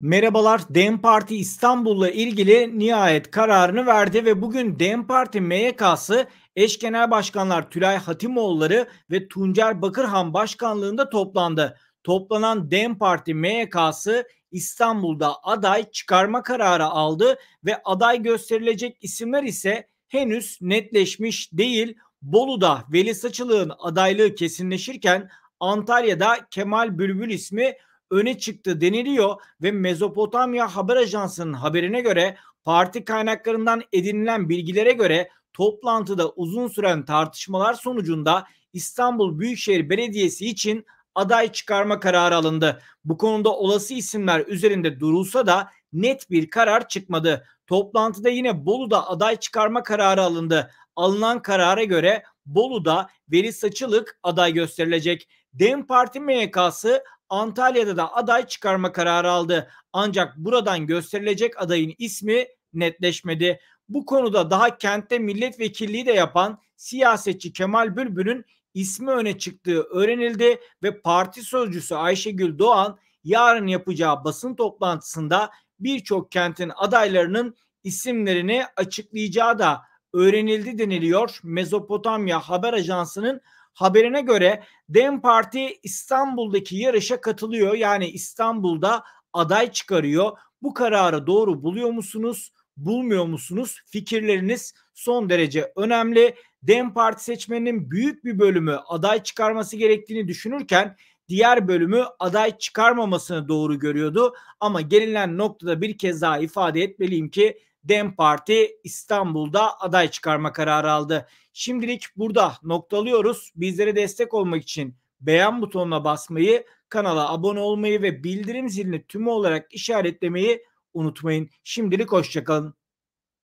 Merhabalar. DEM Parti İstanbul'la ilgili nihayet kararını verdi ve bugün DEM Parti MYK'sı eş genel başkanlar Tülay Hatimoğulları ve Tuncer Bakırhan başkanlığında toplandı. Toplanan DEM Parti MYK'sı İstanbul'da aday çıkarma kararı aldı ve aday gösterilecek isimler ise henüz netleşmiş değil. Bolu'da Veli Saçılık'ın adaylığı kesinleşirken Antalya'da Kemal Bülbül ismi öne çıktı deniliyor ve Mezopotamya Haber Ajansı'nın haberine göre parti kaynaklarından edinilen bilgilere göre toplantıda uzun süren tartışmalar sonucunda İstanbul Büyükşehir Belediyesi için aday çıkarma kararı alındı. Bu konuda olası isimler üzerinde durulsa da net bir karar çıkmadı. Toplantıda yine Bolu'da aday çıkarma kararı alındı. Alınan karara göre Bolu'da Veli Saçılık aday gösterilecek. DEM Parti MYK'sı Antalya'da da aday çıkarma kararı aldı. Ancak buradan gösterilecek adayın ismi netleşmedi. Bu konuda daha kentte milletvekilliği de yapan siyasetçi Kemal Bülbül'ün ismi öne çıktığı öğrenildi ve parti sözcüsü Ayşegül Doğan yarın yapacağı basın toplantısında birçok kentin adaylarının isimlerini açıklayacağı da öğrenildi deniliyor. Mezopotamya Haber Ajansı'nın Haberine göre Dem Parti İstanbul'daki yarışa katılıyor. Yani İstanbul'da aday çıkarıyor. Bu kararı doğru buluyor musunuz? Bulmuyor musunuz? Fikirleriniz son derece önemli. Dem Parti seçmeninin büyük bir bölümü aday çıkarması gerektiğini düşünürken diğer bölümü aday çıkarmamasını doğru görüyordu. Ama gelinen noktada bir kez daha ifade etmeliyim ki DEM Parti İstanbul'da aday çıkarma kararı aldı. Şimdilik burada noktalıyoruz. Bizlere destek olmak için beğen butonuna basmayı, kanala abone olmayı ve bildirim zilini tümü olarak işaretlemeyi unutmayın. Şimdilik hoşçakalın.